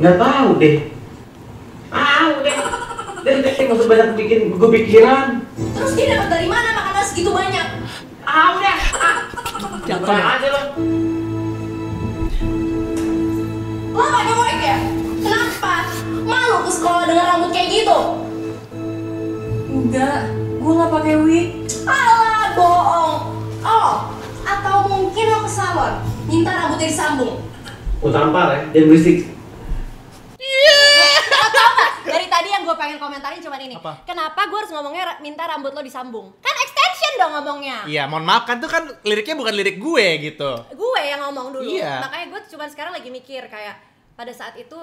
nggak tahu deh tahu deh dari tadi masuk banyak bikin gue pikiran terus dia dapat dari mana makanan segitu banyak tahu deh ah. jatuh aja lo lo gak nyolek ya kenapa malu ke sekolah dengan rambut kayak gitu enggak gue nggak pakai wig alah bohong oh atau mungkin lo ke salon minta rambutnya disambung gue tampar ya dan berisik gue pengen komentarin cuma ini. Apa? Kenapa gue harus ngomongnya minta rambut lo disambung? Kan extension dong ngomongnya. Iya, mohon maaf kan tuh kan liriknya bukan lirik gue gitu. Gue yang ngomong dulu. Iya. Makanya gue cuma sekarang lagi mikir kayak pada saat itu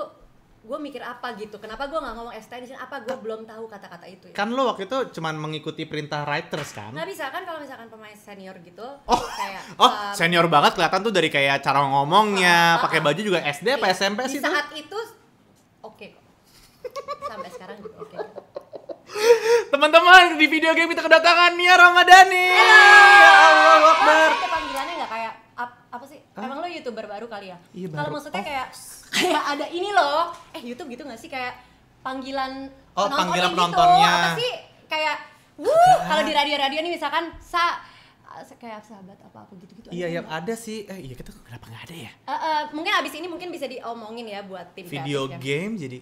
gue mikir apa gitu kenapa gue nggak ngomong extension apa gue belum tahu kata-kata itu ya? kan lo waktu itu cuma mengikuti perintah writers kan nggak bisa kan kalau misalkan pemain senior gitu oh kayak, oh um, senior banget kelihatan tuh dari kayak cara ngomongnya uh, pakai baju juga SD iya. apa SMP sih di saat itu sampai sekarang oke teman-teman di video game kita kedatangan Nia Ramadhani ya Allah Akbar panggilannya nggak kayak apa sih emang lo youtuber baru kali ya iya, kalau maksudnya oh. kayak kayak ada ini loh eh YouTube gitu nggak sih kayak panggilan oh penonton panggilan gitu. penontonnya apa sih kayak wuh kalau di radio-radio nih misalkan sa kayak sahabat apa apa gitu gitu iya yang ada sih eh iya kita kenapa nggak ada ya uh, mungkin abis ini mungkin bisa diomongin ya buat tim video game jadi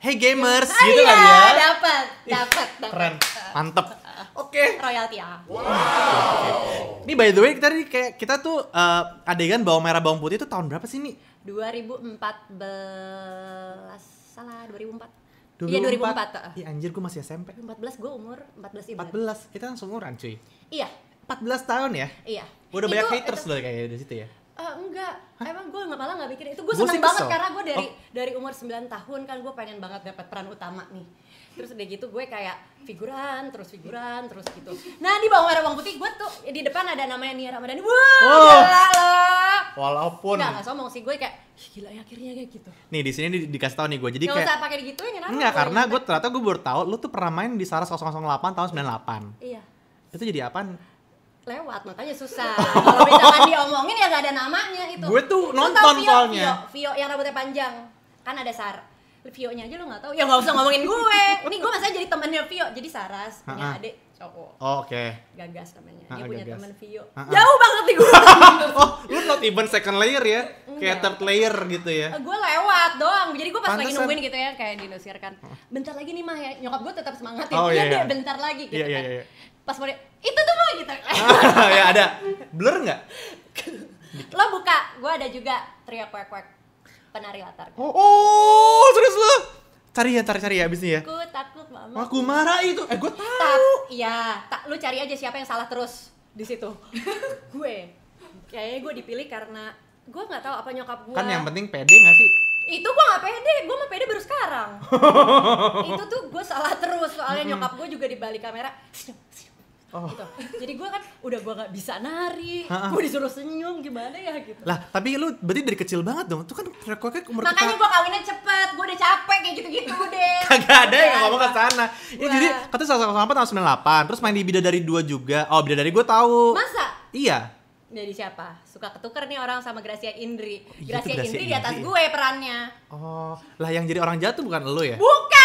hey gamers iya, gitu kan ya dapat dapat keren mantep oke okay. royalti ya wow. okay. ini by the way tadi kayak kita tuh uh, adegan bawang merah bawang putih itu tahun berapa sih nih 2014 salah 2004 Iya 2004. Iya anjir gue masih SMP. 14 gue umur 14 ibu. 14 kita langsung umuran cuy. Iya. 14 tahun ya? Iya. Udah itu, banyak haters loh kayaknya di situ ya. Uh, enggak, Hah? emang gue nggak malah nggak bikin itu gue seneng banget kesel. karena gue dari oh. dari umur 9 tahun kan gue pengen banget dapat peran utama nih terus udah gitu gue kayak figuran terus figuran terus gitu nah di bawah merah bawang putih gue tuh di depan ada namanya Nia Ramadhani wow oh. walaupun nggak nggak sombong sih gue kayak gila ya akhirnya kayak gitu nih di sini di, dikasih tahu nih gue jadi gak kayak usah pakai gitu ya nggak karena gue ternyata gue baru tahu lu tuh pernah main di Saras 008 tahun 98 iya itu jadi apaan lewat makanya susah kalau misalkan diomongin ya gak ada namanya itu gue tuh nonton Vio, soalnya Vio, Vio yang rambutnya panjang kan ada Sar Vio nya aja lu gak tau ya gak usah ngomongin gue ini gue masanya jadi temennya Vio jadi Saras punya adik cowok oh, oke okay. gagas namanya dia punya teman Vio jauh banget di gue oh lu not even second layer ya kayak third layer gitu ya gue lewat doang jadi gue pas lagi nungguin gitu ya kayak dinosir kan bentar lagi nih mah ya nyokap gue tetap semangat ya oh, iya, iya. bentar lagi gitu iya, iya, kan pas mau itu tuh mah gitu ah, ya ada blur nggak lo buka gue ada juga teriak kwek kwek penari latar oh, oh serius lo cari ya cari cari ya abis ini ya aku takut mama aku marah itu eh gue tahu iya ya tak lu cari aja siapa yang salah terus di situ gue kayaknya gue dipilih karena gue nggak tahu apa nyokap gue kan yang penting pede gak sih itu gue gak pede, gue mah pede baru sekarang itu tuh gue salah terus soalnya nyokap gue juga di balik kamera oh. gitu. Jadi gue kan udah gue gak bisa nari, gue disuruh senyum gimana ya gitu. Lah tapi lu berarti dari kecil banget dong, itu kan rekornya umur Makanya kita... gue kawinnya cepet, gue udah capek kayak gitu-gitu deh. Kagak ada yang iya, ngomong ke iya. sana. Ya, jadi katanya salah satu tahun 98, terus main di dari dua juga. Oh dari gue tahu. Masa? Iya dari siapa? Suka ketuker nih orang sama Gracia Indri. Oh, gitu, Gracia, Gracia Indri, Indri di atas gue perannya. Oh, lah yang jadi orang jatuh bukan lo ya? Bukan.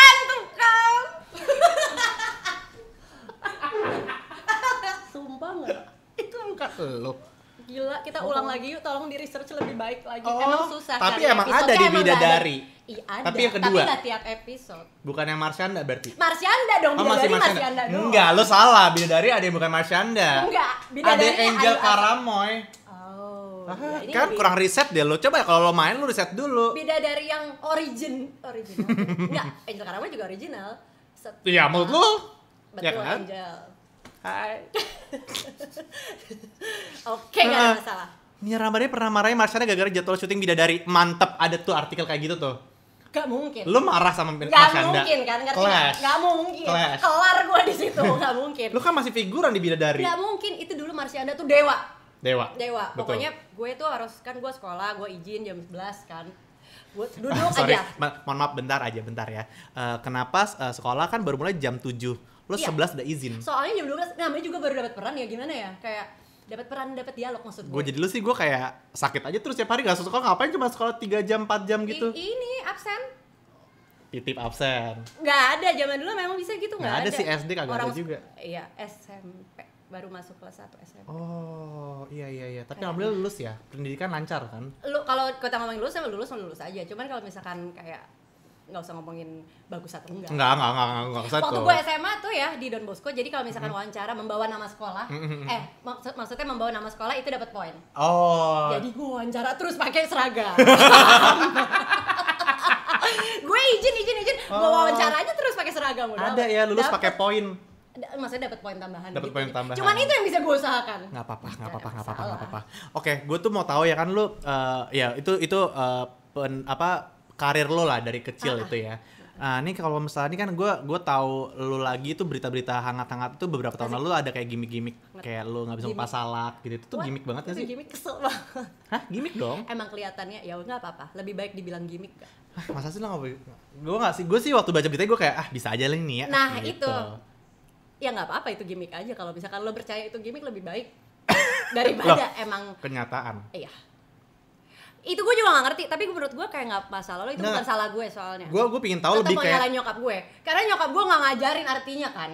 kan lo gila kita oh. ulang lagi yuk tolong di research lebih baik lagi oh. emang susah tapi emang ada di bidadari Iya Tapi yang kedua. Tapi gak tiap episode. yang Marsyanda berarti. Marsyanda dong. Oh, masih Marsyanda. dong. Enggak, lo salah. Bidadari ada yang bukan Marsyanda. Enggak. Bidadari ada Angel Karamoy. Oh. Ah, kan lebih... kurang riset deh lo. Coba ya kalau lo main lo riset dulu. dari yang origin original. Enggak, Angel Karamoy juga original. Iya, menurut lo? Ah, ya betul, ya kan? Angel Hai. Oke, okay, gak ada masalah. Nia Ramadhani pernah marahin Marsyana gara-gara jadwal syuting bidadari. Mantep, ada tuh artikel kayak gitu tuh. Gak mungkin. Lu marah sama gak Marshanda. Gak mungkin kan, ngerti Clash. Gak mungkin. Clash. Kelar gua di situ, gak mungkin. Lu kan masih figuran di bidadari. Gak mungkin, itu dulu Marsyana tuh dewa. Dewa. Dewa. Betul. Pokoknya gue tuh harus kan gue sekolah, gue izin jam 11 kan Gue duduk Sorry, aja. Ma mohon maaf bentar aja, bentar ya. Uh, kenapa uh, sekolah kan baru mulai jam 7 lo yeah. 11 udah izin soalnya jam 12 namanya juga baru dapat peran ya gimana ya kayak dapat peran dapat dialog maksud gue gue jadi lu sih gue kayak sakit aja terus tiap hari gak sekolah ngapain cuma sekolah 3 jam 4 jam gitu I ini absen titip absen nggak ada zaman dulu memang bisa gitu nggak ada, ada sih SD kagak ada juga iya SMP baru masuk kelas 1 SMP. Oh, iya iya iya. Tapi alhamdulillah gitu. lulus ya. Pendidikan lancar kan? Lu kalau kita ngomongin lulus sama lulus sama lulus aja. Cuman kalau misalkan kayak nggak usah ngomongin bagus atau enggak. Enggak, enggak, enggak, enggak, enggak usah Waktu gue SMA tuh ya di Don Bosco, jadi kalau misalkan mm -hmm. wawancara membawa nama sekolah, mm -hmm. eh maksud, maksudnya membawa nama sekolah itu dapat poin. Oh. Jadi gue wawancara terus pakai seragam. gue izin, izin, izin, oh. gue wawancara aja terus pakai seragam udah. Ada ya lulus pakai poin. Maksudnya dapat poin tambahan. Dapat gitu. poin tambahan. Cuman itu yang bisa gue usahakan. Nggak apa-apa, nggak apa-apa, nggak apa-apa, nggak apa-apa. Oke, gue tuh mau tahu ya kan lu, uh, ya itu itu uh, pen, apa karir lo lah dari kecil ah. ah. itu ya. Nah, ini kalau misalnya ini kan gue gue tahu lo lagi itu berita-berita hangat-hangat itu beberapa tahun lalu ada kayak gimmick-gimmick kayak lo nggak bisa gimmick. salak gitu. Itu tuh gimmick banget gak sih? Gimmick kesel banget. Hah, gimmick dong? Emang kelihatannya ya nggak apa-apa. Lebih baik dibilang gimmick gak? masa sih lo nggak Gue nggak sih. Gue sih waktu baca berita gue kayak ah bisa aja lah ini ya. Nah, gitu. itu. Ya nggak apa-apa itu gimmick aja kalau misalkan lo percaya itu gimmick lebih baik daripada Loh, emang kenyataan. Iya. Eh, itu gue juga gak ngerti tapi menurut gue kayak gak masalah lo itu nah, bukan salah gue soalnya gue gue pingin tahu Tetap lebih kayak nyokap gue karena nyokap gue gak ngajarin artinya kan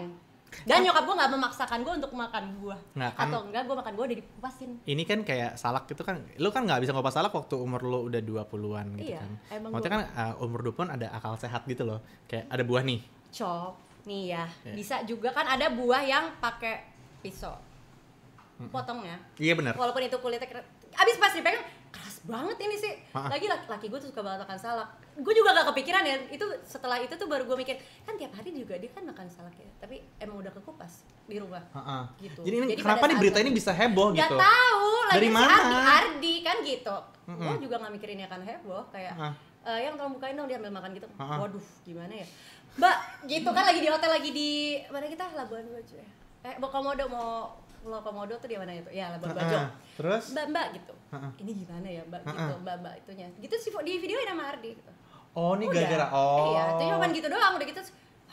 dan kan- nyokap gue gak memaksakan gue untuk makan buah nah, kan, atau enggak gue makan buah udah dikupasin ini kan kayak salak itu kan Lu kan gak bisa ngupas salak waktu umur lu udah 20-an gitu iya, kan emang maksudnya gue. kan uh, umur 20-an ada akal sehat gitu loh kayak ada buah nih cok nih ya yeah. bisa juga kan ada buah yang pakai pisau potongnya iya bener walaupun itu kulitnya abis pas dipegang keras banget ini sih Maaf. lagi laki, laki gue tuh suka banget makan salak gue juga gak kepikiran ya itu setelah itu tuh baru gue mikir kan tiap hari juga dia kan makan salak ya tapi emang udah kekupas di rumah Ha-ha. gitu jadi, ini, jadi kenapa nih berita ini bisa heboh gak gitu gak tahu lagi dari mana si Ardi, Ardi kan gitu mm-hmm. gue juga gak mikirin ya kan heboh kayak uh uh, yang tolong bukain dong dia ambil makan gitu uh-huh. waduh gimana ya mbak gitu kan lagi di hotel lagi di mana kita Labuan Bajo ya eh komodo mau lo komodo tuh di mana itu ya labuan bajo uh, terus mbak mbak gitu uh, ini gimana ya mbak gitu mbak mbak itunya gitu sih di video sama Ardi gitu oh ini gara-gara iya, oh iya tuh cuma gitu doang udah gitu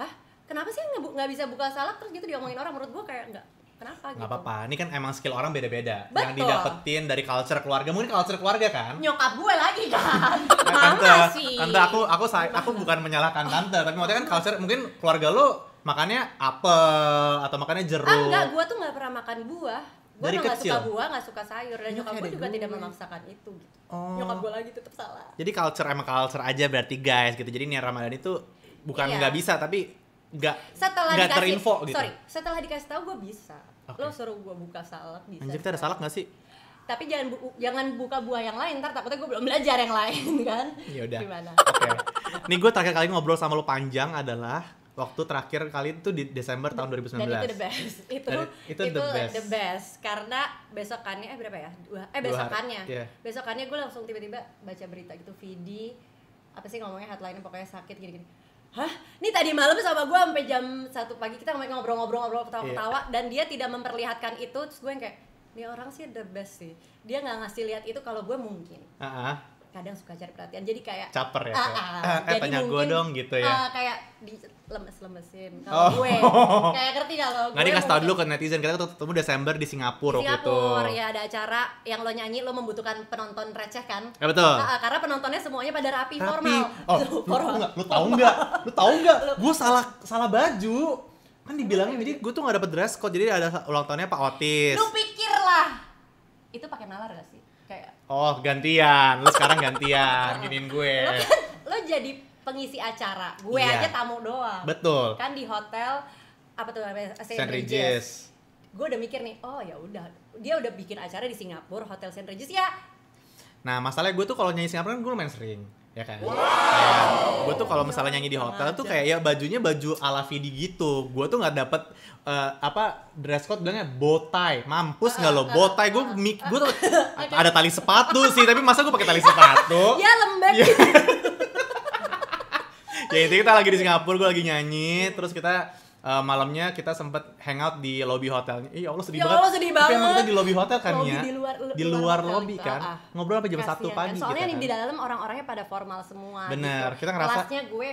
hah kenapa sih nggak bisa buka salak terus gitu diomongin orang menurut gua kayak enggak Kenapa gitu? apa-apa, ini kan emang skill orang beda-beda Yang didapetin dari culture keluarga, mungkin culture keluarga kan? Nyokap gue lagi kan? Eh, tante, sih? tante aku, aku, aku, aku bukan menyalahkan tante Tapi maksudnya kan culture, mungkin keluarga lo makannya apel atau makannya jeruk? Ah, enggak, gua tuh nggak pernah makan buah. Gua Dari kecil. gak suka buah, gak suka sayur dan nyokap gue juga gue. tidak memaksakan itu gitu. Oh. Nyokap gue lagi tetap salah. Jadi culture emang culture aja berarti guys gitu. Jadi nih Ramadan itu bukan iya. nggak iya. bisa tapi nggak setelah gak dikasih, terinfo gitu. Sorry, setelah dikasih tahu gue bisa. Okay. Lo suruh gue buka salak bisa. Anjir, kita ada kan? salak gak sih? tapi jangan bu jangan buka buah yang lain ntar takutnya gue belum belajar yang lain kan ya udah oke okay. nih gue terakhir kali ngobrol sama lo panjang adalah waktu terakhir kali itu di Desember tahun 2019. Dan itu the best. Itu Dan itu, itu the, best. the best karena besokannya eh berapa ya? Dua eh besokannya. Dua iya. yeah. Besokannya gue langsung tiba-tiba baca berita gitu Vidi apa sih ngomongnya headline pokoknya sakit gini-gini. Hah? Ini tadi malam sama gue sampai jam satu pagi kita ngobrol-ngobrol-ngobrol ketawa-ketawa yeah. dan dia tidak memperlihatkan itu terus gue yang kayak ini orang sih the best sih. Dia nggak ngasih lihat itu kalau gue mungkin. Uh -huh kadang suka cari perhatian jadi kayak caper ya uh, uh, uh, eh, jadi tanya mungkin, gue dong gitu ya uh, kayak di, lemes-lemesin kalau oh. gue kayak ngerti gak lo nggak kasih tau dulu ke netizen kita ketemu Desember di Singapura, Singapura waktu itu ya ada acara yang lo nyanyi lo membutuhkan penonton receh kan ya betul nah, karena penontonnya semuanya pada rapi, rapi. formal oh, gitu, lu, formal. Enggak, lu tau nggak lu tau nggak gue salah salah baju kan dibilangin jadi gue tuh gak dapet dress code jadi ada ulang tahunnya Pak Otis lu pikirlah itu pakai nalar gak sih kayak oh gantian lu sekarang gantian giniin gue lo kan, lo jadi pengisi acara. Gue yeah. aja tamu doang. Betul. Kan di hotel apa tuh namanya? St. Regis. Gue udah mikir nih, oh ya udah, dia udah bikin acara di Singapura, Hotel St. Regis ya. Nah, masalahnya gue tuh kalau nyanyi Singapura kan gue lumayan sering ya kan. Wow. gue tuh kalau misalnya nyanyi di hotel tuh ya. kayak ya bajunya baju ala Vidi gitu. Gue tuh nggak dapet uh, apa dress code bilangnya botai. Mampus nggak uh, lo botai? Gue mik gue tuh ada tali sepatu sih, tapi masa gue pakai tali sepatu? ya lembek. Iya. ya itu kita lagi di Singapura gue lagi nyanyi terus kita uh, malamnya kita sempet hangout di lobby hotelnya. Ih, ya Allah sedih ya banget. Allah sedih banget. Tapi emang kita di lobby hotel kan lobby ya. Di luar, di luar lobby kan. Ah, ah. Ngobrol sampai jam satu pagi Soalnya gitu kan. di dalam orang-orangnya pada formal semua. Bener, gitu. kita ngerasa kelasnya gue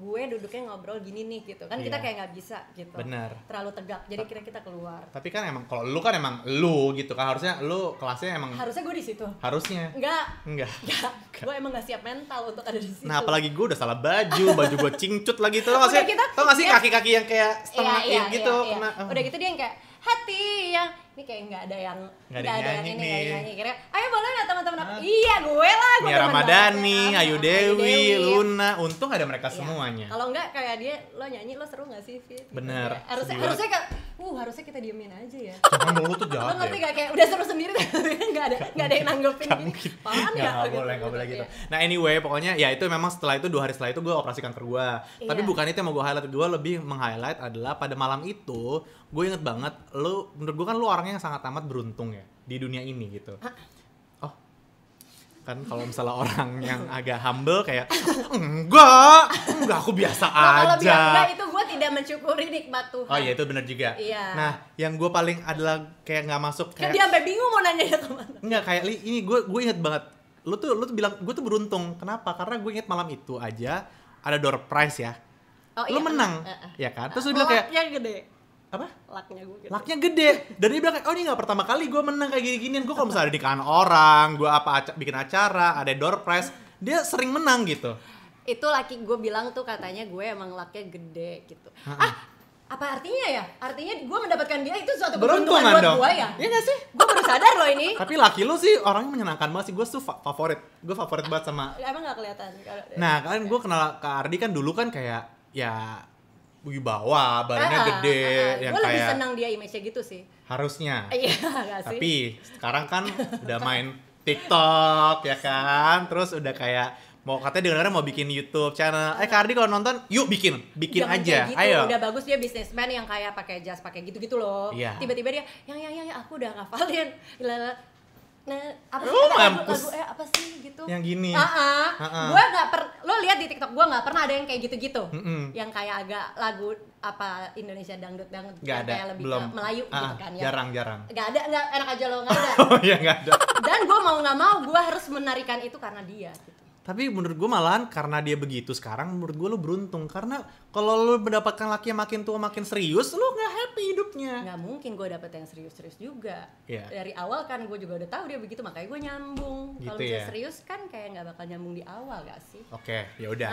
gue duduknya ngobrol gini nih gitu kan yeah. kita iya. kayak nggak bisa gitu bener terlalu tegak jadi kira kita keluar tapi kan emang kalau lu kan emang lu gitu kan harusnya lu kelasnya emang harusnya gue di situ harusnya enggak enggak, enggak. gue emang gak siap mental untuk ada di situ nah apalagi gue udah salah baju baju gue cingcut lagi tuh nggak sih tau gak sih kaki-kaki yang kayak setengah iya, iya, gitu iya, iya. Kena, uh. udah gitu dia yang kayak hati yang ini kayak nggak ada yang nggak ada, ada yang ini nggak ada nyanyi kira ayo boleh nggak teman-teman aku ah. iya gue lah gue teman Ramadhani ya. Ayu Dewi, Ayu Dewi Luna untung ada mereka iya. semuanya kalau nggak kayak dia lo nyanyi lo seru nggak sih Fit gitu. bener ya. harusnya Sebenernya. harusnya kayak uh harusnya kita diemin aja ya cuman dulu tuh jahat lo ngerti ya? gak kayak udah seru sendiri nggak ada nggak ada yang nanggepin gitu paham nggak boleh gitu, nggak boleh gitu. gitu nah anyway pokoknya ya itu memang setelah itu dua hari setelah itu gue operasi kanker gue tapi iya. bukan itu yang mau gue highlight gue lebih meng-highlight adalah pada malam itu gue inget banget lu menurut gue kan lu orangnya yang sangat amat beruntung ya di dunia ini gitu ah. oh kan kalau misalnya orang yang agak humble kayak enggak enggak aku biasa aja kalau biasa enggak itu gue tidak mensyukuri nikmat Tuhan oh iya itu benar juga iya. nah yang gue paling adalah kayak nggak masuk kan kayak dia sampai bingung mau nanya ya teman enggak kayak li ini gue gue inget banget lu tuh lu tuh bilang gue tuh beruntung kenapa karena gue inget malam itu aja ada door prize ya Oh, lu iya, menang, uh, uh, ya kan? Terus uh, lu bilang kayak gede apa? Laknya gue gede. Gitu. Laknya gede. Dan dia bilang, oh ini gak pertama kali gue menang kayak gini-ginian. Gue kalau misalnya ada kanan orang, gue apa ac bikin acara, ada door prize, dia sering menang gitu. Itu laki gue bilang tuh katanya gue emang laknya gede gitu. Ha -ha. Ah, apa artinya ya? Artinya gue mendapatkan dia itu suatu keberuntungan buat dong. gue ya? Iya gak sih? Gue baru sadar loh ini. Tapi laki lu sih orangnya menyenangkan banget sih. Gue tuh favorit. Gue favorit banget sama. Emang gak kelihatan? Nah kalian gue kenal Kak Ardi kan dulu kan kayak ya wibawa, barangnya ah, ah gede uh, yang gue kayak lebih senang dia image-nya gitu sih. Harusnya. Iya, sih? Tapi sekarang kan udah main TikTok ya kan, terus udah kayak mau katanya dengar mau bikin YouTube channel. Eh Kardi kalau nonton, yuk bikin, bikin Jangan aja. Gitu. Ayo. Udah bagus dia bisnismen yang kayak pakai jas, pakai gitu-gitu loh. Iya. Tiba-tiba dia, yang yang yang aku udah ngafalin. Lala, nah, apa sih oh, lagu, lagu, eh apa sih gitu yang gini uh -uh. uh -uh. gue nggak lihat di TikTok gue nggak pernah ada yang kayak gitu-gitu, mm -hmm. yang kayak agak lagu apa Indonesia dangdut dangdut gak ada, kayak lebih belum. Melayu ah, gitu kan ya. Jarang-jarang. Gak ada, gak enak aja lo nggak ada. oh iya gak ada. Dan gue mau nggak mau gue harus menarikan itu karena dia. Gitu tapi menurut gue malahan karena dia begitu sekarang menurut gue lo beruntung karena kalau lo mendapatkan laki yang makin tua makin serius lo nggak happy hidupnya nggak mungkin gue dapet yang serius-serius juga yeah. dari awal kan gue juga udah tahu dia begitu makanya gue nyambung gitu kalau ya? serius kan kayak nggak bakal nyambung di awal gak sih oke okay, ya udah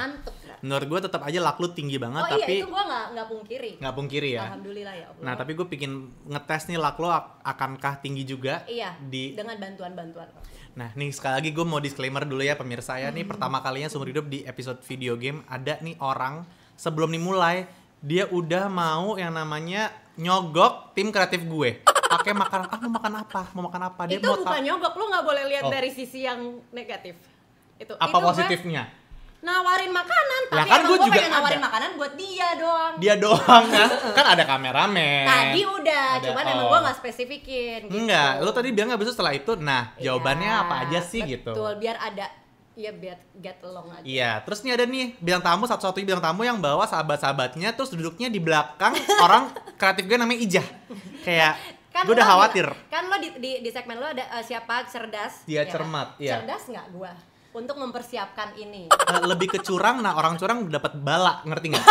menurut gue tetap aja lak lu tinggi banget oh, iya, tapi iya, itu gue nggak nggak pungkiri nggak pungkiri ya alhamdulillah ya Allah. nah tapi gue pingin ngetes nih lak lo akankah tinggi juga iya di dengan bantuan-bantuan Nah, nih sekali lagi gue mau disclaimer dulu ya pemirsa ya. Hmm. Nih pertama kalinya seumur hidup di episode video game ada nih orang sebelum dimulai dia udah mau yang namanya nyogok tim kreatif gue. Pakai makanan, ah mau makan apa? Mau makan apa? Dia itu mau bukan nyogok, lu nggak boleh lihat oh. dari sisi yang negatif. Itu apa itu positifnya? nawarin makanan tapi ya kan gue juga pengen nawarin ada. makanan buat dia doang dia doang kan kan ada kameramen tadi udah ada, cuman oh. emang gue gak spesifikin gitu. enggak lo tadi bilang gak bisa setelah itu nah iya, jawabannya ya, apa aja sih betul, gitu betul biar ada Iya biar get along aja. Iya, terus nih ada nih bilang tamu satu satu bilang tamu yang bawa sahabat-sahabatnya terus duduknya di belakang orang kreatif gue namanya Ijah. Kayak kan gue udah khawatir. Kan lo di, di, di segmen lo ada uh, siapa cerdas? Dia ya cermat, kan? iya. Cerdas nggak gue? untuk mempersiapkan ini. Eh, lebih ke curang, nah orang curang dapat bala, ngerti nggak?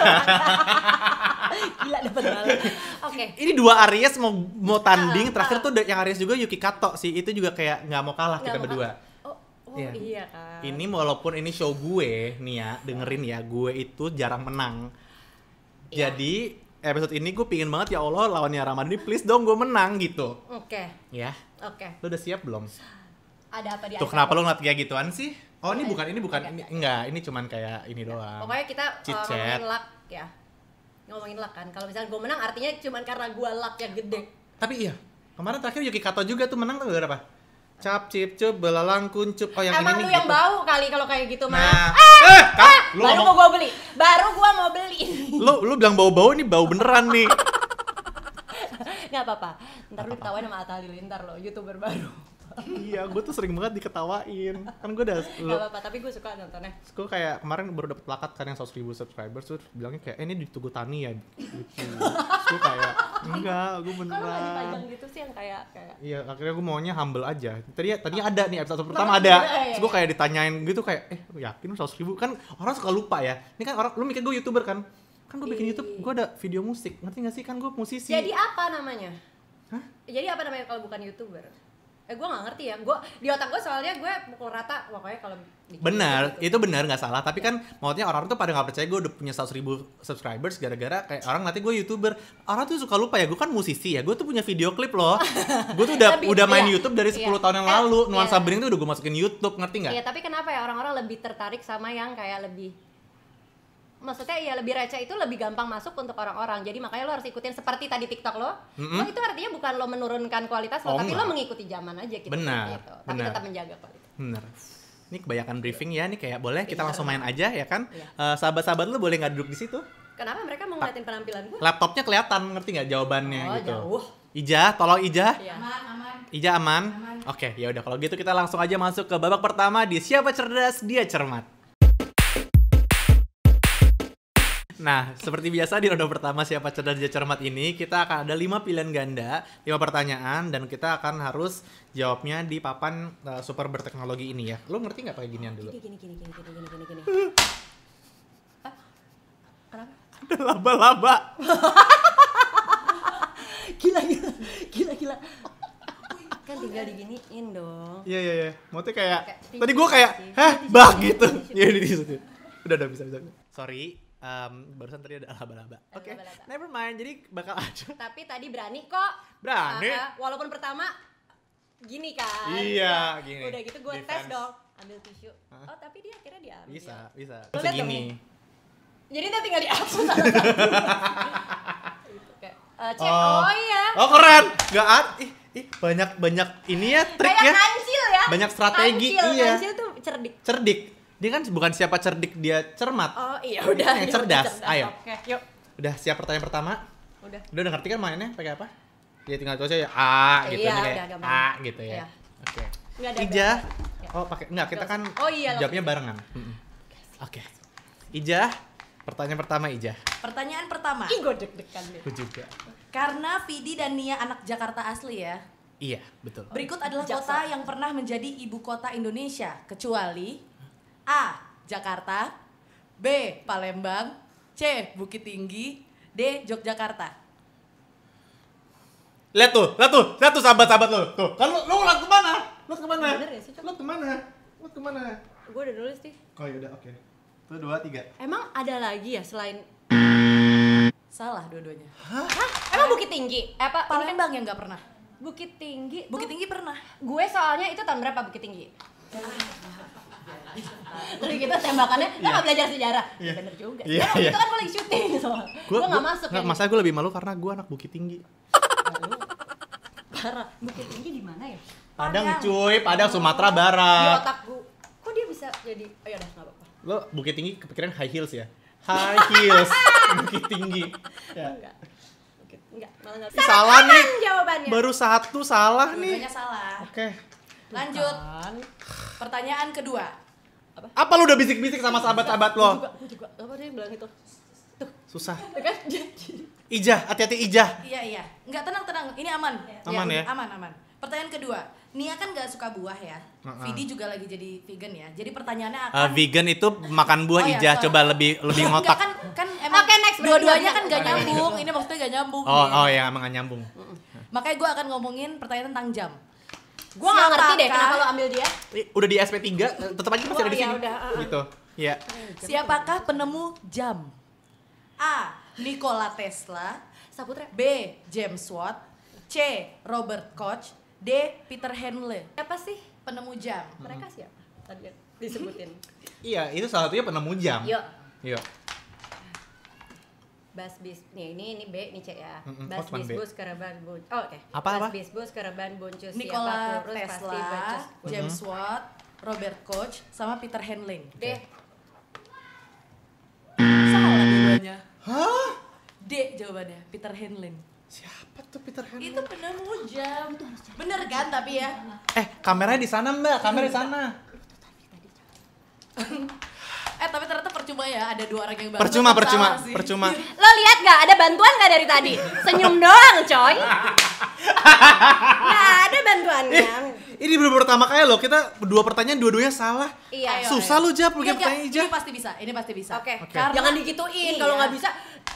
Gila dapat bala. Oke. Okay. Ini dua Aries mau mau tanding, ah, ah, terakhir ah. tuh yang Aries juga Yuki Kato sih, itu juga kayak nggak mau kalah gak kita mau berdua. Kalah. Oh, yeah. Oh, iya kan. Ini walaupun ini show gue nih ya, dengerin ya, gue itu jarang menang. Yeah. Jadi episode ini gue pingin banget ya Allah lawannya Ramadhani please dong gue menang gitu. Oke. Okay. Ya. Oke. Okay. Lo udah siap belum? ada apa di Tuh kenapa lu ngeliat kayak gituan sih? Oh ini bukan ini bukan ini enggak ini cuman kayak ini iya. doang. Pokoknya kita uh, ngomongin luck ya. Ngomongin luck kan. Kalau misalnya gue menang artinya cuman karena gue luck yang gede. Tapi iya. Kemarin terakhir Yuki Kato juga tuh menang tuh berapa? Cap cip cup belalang kuncup oh yang Emang ini lu yang gitu. bau kali kalau kayak gitu mah. eh, eh, eh baru ngomong. mau gua beli. Baru gua mau beli. Lu lu bilang bau-bau nih bau beneran nih. Gak apa-apa. Ntar lu ketawain sama Atta Halilintar lo, YouTuber baru iya gue tuh sering banget diketawain kan gue udah lo, apa-apa tapi gue suka nontonnya gue kayak kemarin baru dapet plakat kan yang 100 ribu subscribers tuh bilangnya kayak eh, ini ditunggu Tani ya gitu gue kayak enggak gue beneran kalau panjang gitu sih yang kayak kayak iya akhirnya gue maunya humble aja tadi tadi ada nih episode pertama ada iya, terus gue iya. kayak ditanyain gitu kayak eh yakin 100 ribu kan orang suka lupa ya ini kan orang lu mikir gue youtuber kan kan gue bikin iya. YouTube gue ada video musik ngerti gak sih kan gue musisi jadi apa namanya Hah? jadi apa namanya kalau bukan youtuber eh gue gak ngerti ya gue di otak gue soalnya gue pukul rata pokoknya kalau benar gitu. itu benar nggak salah tapi iya. kan maksudnya orang, tuh pada nggak percaya gue udah punya seratus ribu subscribers gara-gara kayak orang nanti gue youtuber orang tuh suka lupa ya gue kan musisi ya gue tuh punya video klip loh gue tuh udah tapi, udah main iya, YouTube dari 10 iya. tahun yang eh, lalu nuansa iya. bering tuh udah gue masukin YouTube ngerti nggak? Iya tapi kenapa ya orang-orang lebih tertarik sama yang kayak lebih maksudnya ya lebih receh itu lebih gampang masuk untuk orang-orang jadi makanya lo harus ikutin seperti tadi TikTok lo mm-hmm. lo itu artinya bukan lo menurunkan kualitas lo oh, tapi enggak. lo mengikuti zaman aja gitu benar gitu. tapi benar. tetap menjaga kualitas benar ini kebanyakan briefing ya nih kayak boleh kita iya. langsung main aja ya kan iya. uh, sahabat-sahabat lo boleh nggak duduk di situ kenapa mereka mau ngeliatin penampilan gue laptopnya kelihatan ngerti nggak jawabannya oh, gitu jauh. Ija, tolong Ija. Iya. Aman, aman. Ija aman. aman. Oke, okay, ya udah kalau gitu kita langsung aja masuk ke babak pertama di siapa cerdas dia cermat. Nah, seperti biasa di roda pertama siapa cerdas dia cermat ini, kita akan ada lima pilihan ganda, lima pertanyaan dan kita akan harus jawabnya di papan uh, super berteknologi ini ya. Lu ngerti nggak pakai ginian dulu? Gini gini gini gini gini gini gini. Kenapa? Ada laba-laba. gila gila gila gila kan tinggal diginiin dong iya iya iya maksudnya kayak, kayak tadi gue kayak heh bah gitu ya di situ udah udah bisa bisa sorry Um, barusan tadi ada laba-laba. Oke. Okay. Never mind. Jadi bakal aja. Tapi tadi berani kok. Berani. Uh, walaupun pertama gini kan. Iya, gini. Udah gitu gue tes dong. Ambil tisu. Huh? Oh, tapi dia akhirnya diambil. Bisa, bisa. Terus gini. Jadi nanti tinggal dihapus salah gitu, eh, Uh, cek, oh. oh iya. Oh keren, Gak ad, ih, ih banyak banyak ini ya ya. Kayak kancil ya. Banyak strategi, kancil, iya. Kancil tuh cerdik. Cerdik, dia kan bukan siapa cerdik dia cermat. Oh iya udah. Eh, yang cerdas. cerdas. Ayo. Oke, yuk. Udah siap pertanyaan pertama? Udah. Udah udah ngerti kan mainnya pakai apa? Dia ya, tinggal tulis aja A gitu iya, kayak A gitu ya. Iya. Oke. Okay. Ija. Iya. Oh, pakai enggak kita kan oh, iya, jawabnya barengan. Oke. Okay. Ija, pertanyaan pertama Ija. Pertanyaan pertama. Ih, gue deg-degan deh. Gue juga. Karena Vidi dan Nia anak Jakarta asli ya. Iya, betul. Berikut adalah Jaksa. kota yang pernah menjadi ibu kota Indonesia, kecuali A. Jakarta B. Palembang C. Bukit Tinggi D. Yogyakarta Lihat tuh, lihat tuh, lihat tuh sahabat-sahabat lo. Tuh, kan lo lo ke kemana? Lo kemana? mana? Ya lo ke mana? Lo kemana? Lo Gue udah nulis sih. Oh ya udah, oke. Okay. Tuh dua, tiga. Emang ada lagi ya selain Salah dua-duanya. Hah? Emang Bukit Tinggi? Eh, apa? Palembang yang gak pernah. Bukit Tinggi. Bukit Tinggi pernah. Gue soalnya itu tahun berapa Bukit Tinggi? Terus kita tembakannya, kita yeah. gak belajar sejarah. Yeah. Ya bener juga. Yeah, iya, Karena iya. yeah. itu kan gue lagi syuting soalnya. Gue gak masuk. Gak, masalah gue lebih malu karena gue anak Bukit Tinggi. Parah. Bukit Tinggi di mana ya? Padang, Padang cuy, Padang Sumatera oh, Barat. Di otak gue. Kok dia bisa jadi, oh ya udah gak apa-apa. Lo Bukit Tinggi kepikiran high heels ya? High heels, Bukit Tinggi. Ya. Enggak. enggak, enggak. Salah nih. Jawabannya. Baru satu salah nih. salah. Oke. Lanjut. Pertanyaan kedua. Apa? Apa lu udah bisik-bisik sama sahabat-sahabat lo? Gue juga, gue juga. Apa dia bilang itu? Tuh. Susah. Ya kan? Ijah, hati-hati Ijah. Iya, iya. Enggak tenang, tenang. Ini aman. Iya. Iya, aman ya? Aman, aman. Pertanyaan kedua. Nia kan gak suka buah ya. uh Vidi juga lagi jadi vegan ya. Jadi pertanyaannya akan uh, eh, vegan itu makan buah oh, iya, Ija coba lebih lebih ngotak. Enggak, kan kan emang next dua-duanya kan gak nyambung. Ini maksudnya gak nyambung. Oh, oh ya emang gak nyambung. Makanya gue akan ngomongin pertanyaan tentang jam. Gue gak ngerti deh kenapa lo ambil dia. Udah di SP3, tetap aja masih ada di oh, ya sini. Ah, ah. Gitu. Iya. Siapakah penemu jam? A. Nikola Tesla. Saputra. B. James Watt. C. Robert Koch. D. Peter Henle. Siapa sih penemu jam? Mereka siapa? Tadi disebutin. iya, itu salah satunya penemu jam. Yuk. Yuk. Bas bis nih ini ini B ini C ya. Bas bis bus kereban bun. Oh, oke. Okay. Apa Bas apa? bis bus kereban buncus Nikola Tesla, James mm-hmm. Watt, Robert Koch sama Peter Handling. Okay. D. Salah jawabannya. Hah? D jawabannya Peter Handling. Siapa tuh Peter Handling? Itu penemu jam. Bener kan tapi ya? Eh, kameranya di sana, Mbak. Kamera di sana. eh tapi ternyata percuma ya ada dua orang yang bantu. Percuma, percuma, sih. percuma. Lo lihat gak ada bantuan gak dari tadi? Senyum doang, coy. Nggak ada bantuannya ini baru pertama kali loh kita dua pertanyaan dua-duanya salah. Iya. Susah ayo. lu jawab lu iya, pertanyaan ija Ini pasti bisa, ini pasti bisa. Oke. Okay. Okay. Jangan digituin iya. kalau nggak bisa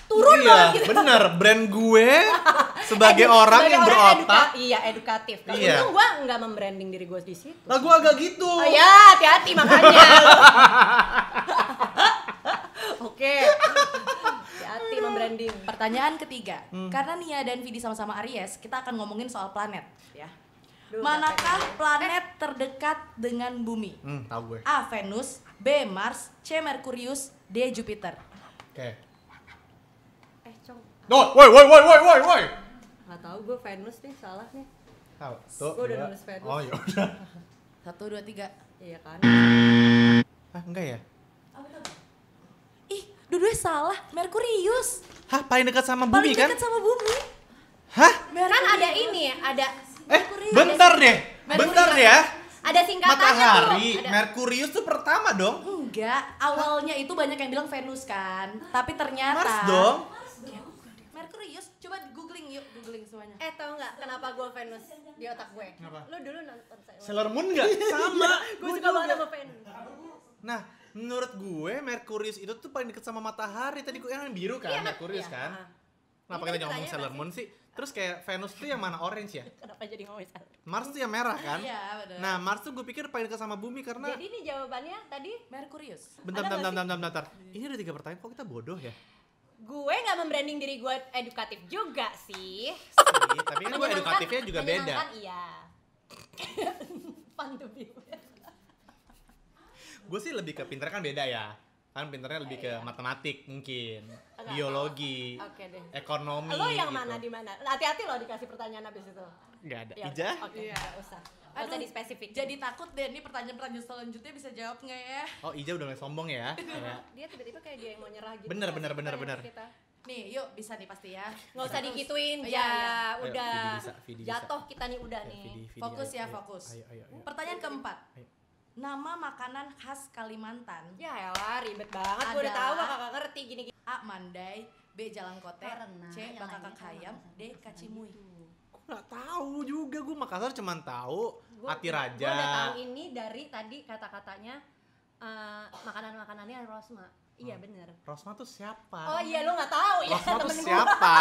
turun iya, loh gitu. Bener, brand gue sebagai Edu, orang sebagai yang orang berotak. Eduka, iya, edukatif. Kalau iya. gue nggak membranding diri gue di situ. Lah gue agak gitu. Oh, ya, hati-hati makanya. Oke. Hati-hati membranding. Pertanyaan ketiga. Hmm. Karena Nia dan Vidi sama-sama Aries, kita akan ngomongin soal planet ya. Manakah planet terdekat dengan bumi? Hmm, tahu gue. A. Venus, B. Mars, C. Merkurius, D. Jupiter. Oke. Okay. Eh, Cong. No, woi woi woi woi woi woi. Enggak tahu gue Venus nih, salah nih. Tahu. Tuh. Gue udah nulis Venus. Oh, ya udah. Satu, dua, tiga. Iya kan? Ah, enggak ya? Ih, dua-duanya salah. Merkurius. Hah, paling dekat sama bumi paling kan? Paling dekat sama bumi. Hah? Merkurius. Kan ada ini, ada Eh, bentar deh. Bentar ya. Ada singkatannya Matahari, ada. Merkurius tuh pertama dong. Enggak, awalnya itu banyak yang bilang Venus kan. Tapi ternyata Mars dong. Merkurius, coba googling yuk, googling semuanya. Eh, tau nggak kenapa gue Venus di otak gue? Kenapa? Lu dulu nonton Sailor Moon nggak? Sama. Iya, gue juga banget sama Venus. Nah, menurut gue Merkurius itu tuh paling deket sama matahari. Tadi gue kan biru kan, iya, Merkurius iya. kan. Iya. Kenapa kita ngomong Sailor Moon sih? Terus kayak Venus tuh yang mana orange ya? Kenapa jadi ngomongin Mars tuh yang merah kan? Iya, betul. Nah, Mars tuh gue pikir paling dekat sama bumi karena Jadi ini jawabannya tadi Merkurius. Bentar, bentar, bentar, bentar, bentar. Ini udah tiga pertanyaan kok kita bodoh ya? gue gak membranding diri gue edukatif juga sih. sih tapi kan gue edukatifnya juga beda. Iya. Fun to be. gue sih lebih ke pinter kan beda ya kan pinternya lebih iya, ke iya. matematik mungkin Enggak, biologi okay ekonomi lo yang gitu. mana di mana hati-hati lo dikasih pertanyaan abis itu nggak ada ya, Ija oke okay, iya. usah Aduh, tadi spesifik jadi takut deh ini pertanyaan-pertanyaan selanjutnya bisa jawab nggak ya oh Ija udah nggak sombong ya dia tiba-tiba kayak dia yang mau nyerah gitu bener bener bener bener Nih, yuk bisa nih pasti ya. Nggak usah dikituin oh, ya, udah. bisa, jatuh kita nih udah nih. fokus ya, fokus. Pertanyaan keempat nama makanan khas Kalimantan. Ya elah ribet banget, gue udah tahu kakak ngerti gini-gini. A. Mandai, B. Jalan Kote, C. Bakakak ayam, D. Kacimui. Gitu. Gue nggak tahu juga, gue Makassar cuman tahu Mati Raja. Gue udah tahu ini dari tadi kata-katanya uh, makanan-makanannya Rosma. Iya hmm. benar. Rosma tuh siapa? Oh iya lo nggak tahu ya. Rosma tuh siapa?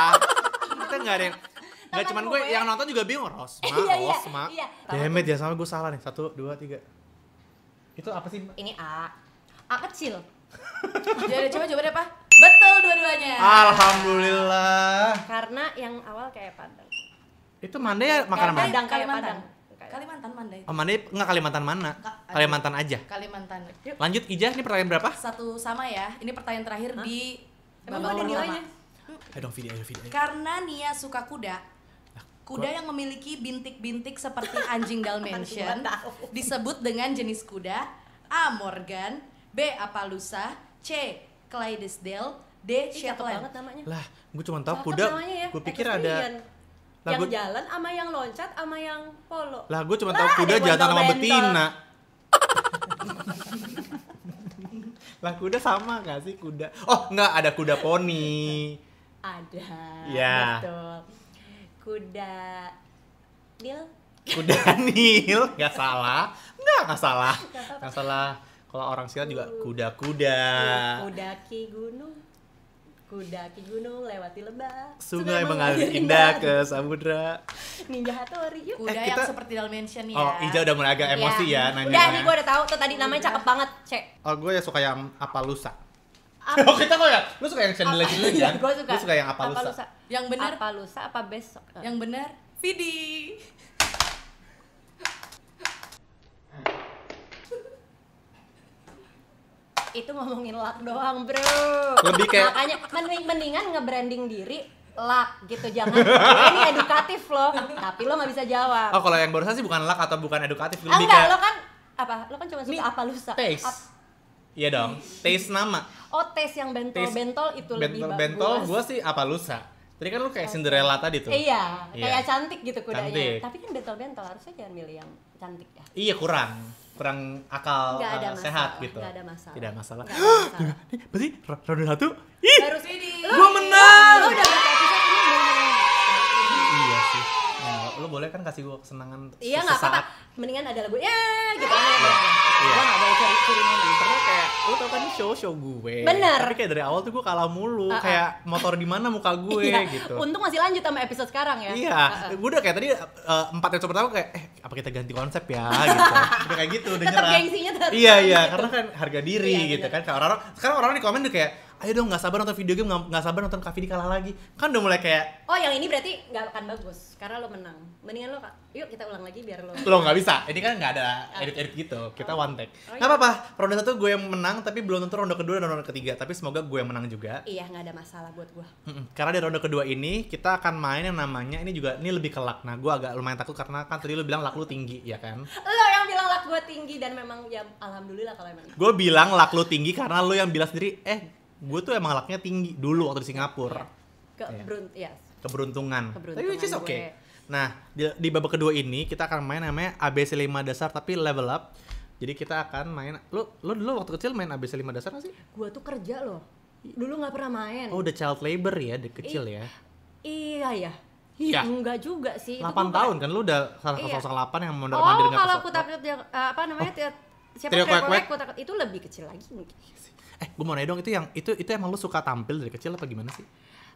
Kita nggak ada yang Gak cuman gue, ya. yang nonton juga bingung Rosma, iya, iya, Rosma. Iya, iya. Demet ya sama gue salah nih satu dua tiga. Itu apa sih? Ini A. A kecil. Jadi coba coba deh, Pak. Betul dua-duanya. Alhamdulillah. Karena yang awal kayak Padang. Itu Mandai ya makanan Mandai? Padang, Kalimantan. Kalimantan Mandai. Oh, Mandai enggak Kalimantan mana? Ka Kalimantan aja. Kalimantan. Yuk. Lanjut Ijah, ini pertanyaan berapa? Satu sama ya. Ini pertanyaan terakhir Hah? di Emang ada nilainya? Ayo dong video, video. Karena Nia suka kuda, Kuda yang memiliki bintik-bintik seperti anjing Dalmatian disebut dengan jenis kuda A. Morgan, B. apalusa C. Clydesdale, D. Shetland. Lah, gue cuma tahu kuda. Ya. Gue pikir ada lah, yang gua... jalan sama yang loncat sama yang polo. Lah, gue cuma tahu kuda jantan sama betina. lah kuda sama gak sih kuda? Oh, enggak ada kuda poni. Ada. Ya. Betul kuda Nil kuda Nil nggak salah nggak nggak salah nggak salah kalau orang silat juga kuda-kuda kuda ki gunung kuda ki gunung lewati lebah sungai, sungai mengalir indah ke samudra ninja hatori yuk kuda eh, kita... yang seperti dalam mention ya oh Ija udah mulai agak iya. emosi ya, ya nanya udah nih gue udah tahu tuh tadi namanya iya. cakep banget cek oh gue ya suka yang apa lusa apa? Oh, kita kok ya? Lu suka yang cendela cendela gitu ya? Iya, gua suka. Lu suka yang apa lusa? lusa. Yang benar apa lusa apa besok? Yang benar Vidi. itu ngomongin lak doang bro lebih kayak makanya mending mendingan ngebranding diri lak gitu jangan ini edukatif loh tapi lo nggak bisa jawab oh kalau yang barusan sih bukan lak atau bukan edukatif lebih ah, enggak, kayak lo kan apa lo kan cuma suka apa lusa taste Iya dong, taste nama. Oh, taste yang bentol-bentol itu bentol, bagus. Bentol gue sih apa lusa. Tadi kan lu kayak Cinderella tadi tuh. Iya, iya. kayak cantik gitu kudanya. Cantik. Tapi kan bentol-bentol harusnya jangan milih yang cantik ya. Iya, kurang kurang akal gak uh, eh, sehat gitu. Gak ada masalah. Tidak masalah. Gak ada masalah. Berarti ronde satu. Ih, harus ini. Gua menang. Lu udah lo boleh kan kasih gue kesenangan iya nggak apa-apa mendingan ada lagu ya gitu kan iya. gue iya. nggak boleh cari ciri momen karena kayak lo tau kan show show gue bener tapi kayak dari awal tuh gue kalah mulu kayak motor di mana muka gue iya. gitu untung masih lanjut sama episode sekarang ya iya uh -uh. gue udah kayak tadi eh, empat episode pertama kayak eh apa kita ganti konsep ya gitu udah kayak gitu udah nyerah tetap gengsinya tetap iya iya karena kan harga diri iya, gitu bener. kan orang-orang sekarang orang-orang di komen tuh kayak ayo dong nggak sabar nonton video game nggak sabar nonton Kavidi kalah lagi kan udah mulai kayak oh yang ini berarti nggak akan bagus karena lo menang mendingan lo yuk kita ulang lagi biar lo lo nggak bisa ini kan nggak ada ah. edit edit gitu kita oh. one take oh, nggak iya. apa-apa ronde satu gue yang menang tapi belum tentu ronde kedua dan ronde ketiga tapi semoga gue yang menang juga iya nggak ada masalah buat gue karena di ronde kedua ini kita akan main yang namanya ini juga ini lebih kelak nah gue agak lumayan takut karena kan tadi lo bilang lak lu tinggi ya kan lo yang bilang lak gue tinggi dan memang ya alhamdulillah kalau emang gue bilang lak lu tinggi karena lo yang bilang sendiri eh gue tuh emang laknya tinggi dulu waktu di Singapura. Ke yeah. Brunt, yes. Iya. Keberuntungan. Keberuntungan. Tapi which is okay. Gue. Nah, di, di babak kedua ini kita akan main namanya ABC 5 dasar tapi level up. Jadi kita akan main lu lu dulu waktu kecil main ABC 5 dasar gak sih? Gua tuh kerja loh. Dulu nggak pernah main. Oh, udah child labor ya dari kecil I ya. Iya, iya. ya. Iya. Enggak juga sih. 8 itu tahun kan lu udah salah iya. 08 yang mondar mandir enggak Oh, kalau aku takut eh, apa namanya? Oh. Siapa kayak kue takut itu lebih kecil lagi mungkin. Iya eh gue mau nanya dong itu yang itu itu emang lu suka tampil dari kecil apa gimana sih?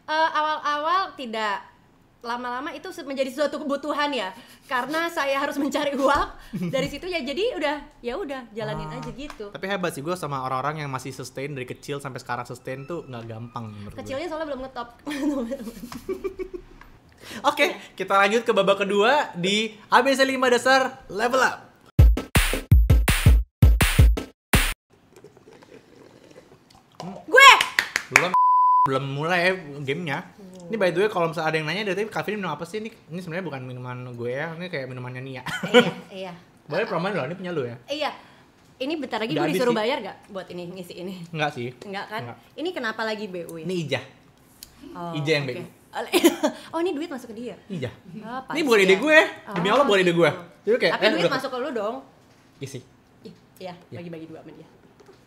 awal eh, awal-awal tidak lama-lama itu menjadi suatu kebutuhan ya karena saya harus mencari uang dari situ ya jadi udah ya udah jalanin ah, aja gitu tapi hebat sih gue sama orang-orang yang masih sustain dari kecil sampai sekarang sustain tuh nggak gampang kecilnya gue. soalnya belum ngetop oke okay, kita lanjut ke babak kedua di ABC 5 dasar level up belum mulai ya gamenya. Hmm. Ini by the way kalau misalnya ada yang nanya dari tadi kafein minum apa sih? Ini ini sebenarnya bukan minuman gue ya, ini kayak minumannya Nia. iya, iya. Boleh promoin loh, ini punya lo ya. Iya. Ini bentar lagi gue disuruh sih. bayar gak buat ini ngisi ini? Enggak sih. Enggak kan? Enggak. Ini kenapa lagi BU ya? Ini Ija. Oh, Ijah yang okay. BU. oh ini duit masuk ke dia? Ija. Oh, ini ya. Ya. Oh. bukan ide gue. Demi Allah bukan ide gue. Tapi eh, duit masuk ke lu dong. Isi. Iya, iya, iya, bagi-bagi dua sama dia.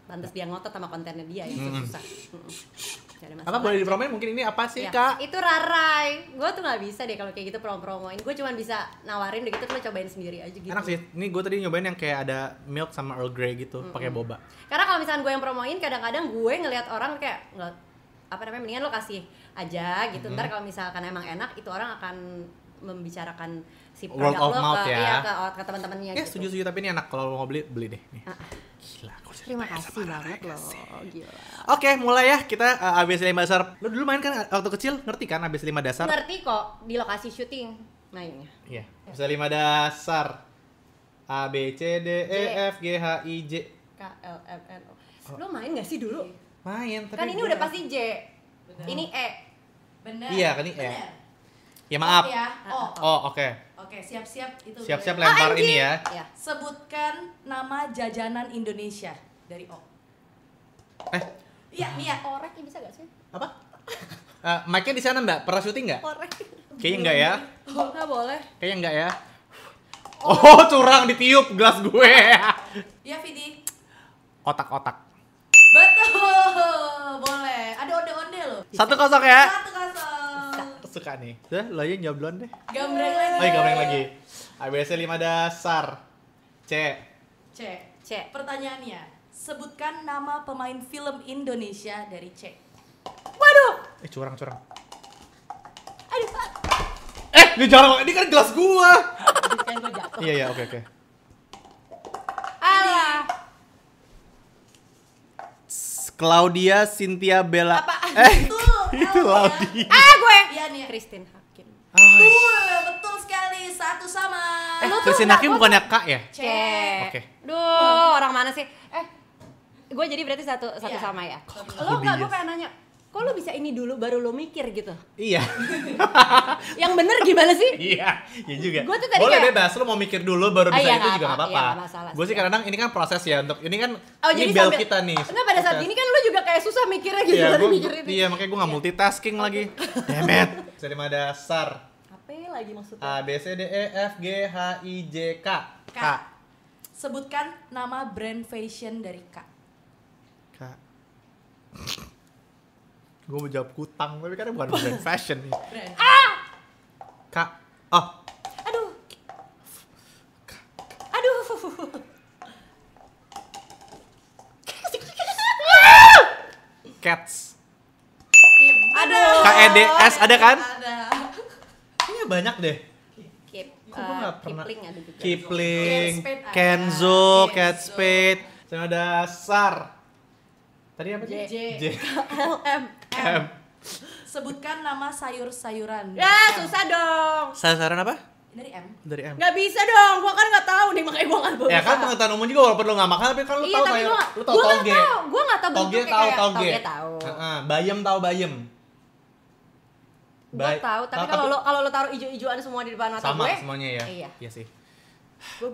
Pantes dia ngotot sama kontennya dia yang susah. Apa boleh dipromoin mungkin ini apa sih, ya. Kak? Itu Rarai. Gue tuh nggak bisa deh kalau kayak gitu promo-promoin. Gue cuma bisa nawarin deh gitu lo cobain sendiri aja gitu. Enak sih. Ini gue tadi nyobain yang kayak ada milk sama Earl Grey gitu, mm -hmm. pakai boba. Karena kalau misalnya gue yang promoin kadang-kadang gue ngelihat orang kayak nggak apa namanya mendingan lo kasih aja gitu. Mm -hmm. Ntar kalau misalkan emang enak itu orang akan membicarakan si World of lo mouth ke, ya. Iya, ke, oh, ke teman-temannya ya, gitu. setuju setuju tapi ini enak kalau lo mau beli beli deh nih. Uh -uh. Gila, Terima kasih banget loh. Gila. Oke, okay, mulai ya kita uh, ABC 5 dasar. Lo dulu main kan waktu kecil ngerti kan ABC 5 dasar? Ngerti kok di lokasi syuting mainnya. Iya. Yeah. ABC 5 dasar. A B C D E J. F G H I J K L M N O. Lo main gak sih dulu? Main, tapi Kan ini gue... udah pasti J. Benar. Ini E. Benar. Iya, kan ini E. Benar. Ya maaf. Oh, ya. oh. oh oke. Okay. Oke, okay, siap-siap itu. Siap-siap lempar oh, ini ya. ya. Sebutkan nama jajanan Indonesia dari O. Eh. Iya, iya. Orek ini bisa gak sih? Apa? uh, mic-nya di sana Mbak. Pernah syuting nggak? Orek. Kayaknya enggak ya? Oh, enggak boleh. Kayaknya enggak ya? Oh, Oh, curang ditiup gelas gue. Iya, Vidi. Otak-otak. Betul. Boleh. Ada onde-onde loh. Satu kosong ya? Satu kosong suka nih. dah lo aja jawab duluan deh. Gambreng lagi. Oh, iya, gambreng lagi. ABC ah, 5 dasar. C. C. C. Pertanyaannya, sebutkan nama pemain film Indonesia dari C. Waduh. Eh, curang-curang. Aduh. Eh, ini jarang. Ini kan gelas gua. Iya, iya, oke, oke. Alah. Claudia Cynthia Bella. Apa? Eh. itu iya. Laudi. Ah gue. Iya nih. Christine Hakim. Oh, Tuh, betul sekali satu sama. Eh, Lu Christine Hakim bukannya Kak ya? C. Oke. Duh, orang mana sih? Eh, gue jadi berarti satu satu iya. sama ya. Lo enggak gue pengen nanya kok lo bisa ini dulu baru lo mikir gitu iya yang bener gimana sih iya iya juga gua tuh tadi boleh kayak, bebas lo mau mikir dulu baru ah, bisa ah, iya, itu gak juga nggak apa-apa iya, gue sih kadang-kadang ini kan proses ya untuk ini kan oh, ini jadi bel sambil, kita nih enggak pada saat ini kan lo juga kayak susah mikirnya gitu iya, baru gua, mikir ini iya makanya gue gak iya. multitasking lagi Demet. it dasar apa ya lagi maksudnya A B C D E F G H I J K K, K. sebutkan nama brand fashion dari K K gue mau jawab kutang tapi karena bukan brand fashion nih ah kak oh aduh aduh cats iya, aduh k e d s ada kan ada Ini iya, banyak deh uh, pernah? Kipling Kipling, Kenzo, Cat Spade, sama ada Sar. Tadi apa sih? J. J. L M. M. Sebutkan nama sayur-sayuran. Ya, susah dong. Sayur-sayuran apa? Dari M. Dari M. Gak bisa dong, gua kan gak tahu nih makanya gua gak boleh. Ya kan pengetahuan umum juga walaupun lo gak makan tapi kan lo tau iya, tahu sayur. lo tahu tau gue nggak tau Gua gak tahu toge tahu kayak toge. tahu. bayam tahu bayam. Gua tahu, tapi kalau lo kalau lo taruh ijo-ijoan semua di depan mata sama, gue. Sama semuanya ya. Iya. Iya sih.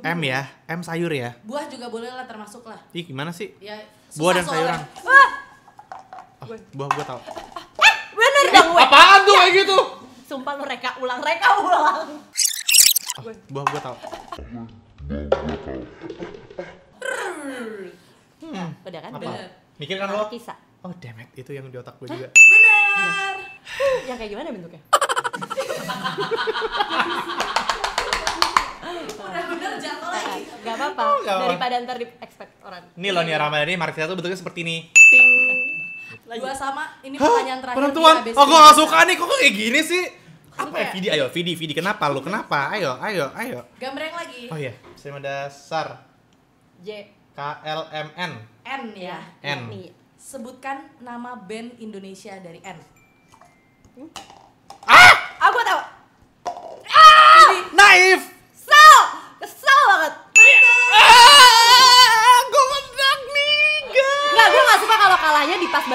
M ya, M sayur ya. Buah juga boleh lah termasuk lah. Ih gimana sih? Ya Buah dan sayuran. Wah. Oh, ah, buah gue tau. Eh, bener dong gue. Apaan tuh kayak ya. gitu? Sumpah lu reka ulang, reka ulang. Oh, buah gue tau. Hmm. Udah kan? Apa? Mikir kan lo? Kisah. Oh damn it, itu yang di otak gue juga. Bener. Yang kayak gimana bentuknya? udah bener jatuh lagi nggak apa-apa oh, daripada ntar di expect orang nih loh nih Ramadhan ini marketnya tuh bentuknya seperti ini ting dua sama ini pertanyaan terakhir perempuan oh gue gak suka nih kok kayak gini sih apa ya, ya Vidi ayo Vidi Vidi kenapa lu kenapa ayo ayo ayo gambreng lagi oh iya sama dasar J K L M N N ya N sebutkan nama band Indonesia dari N ah ah gue tahu ah naif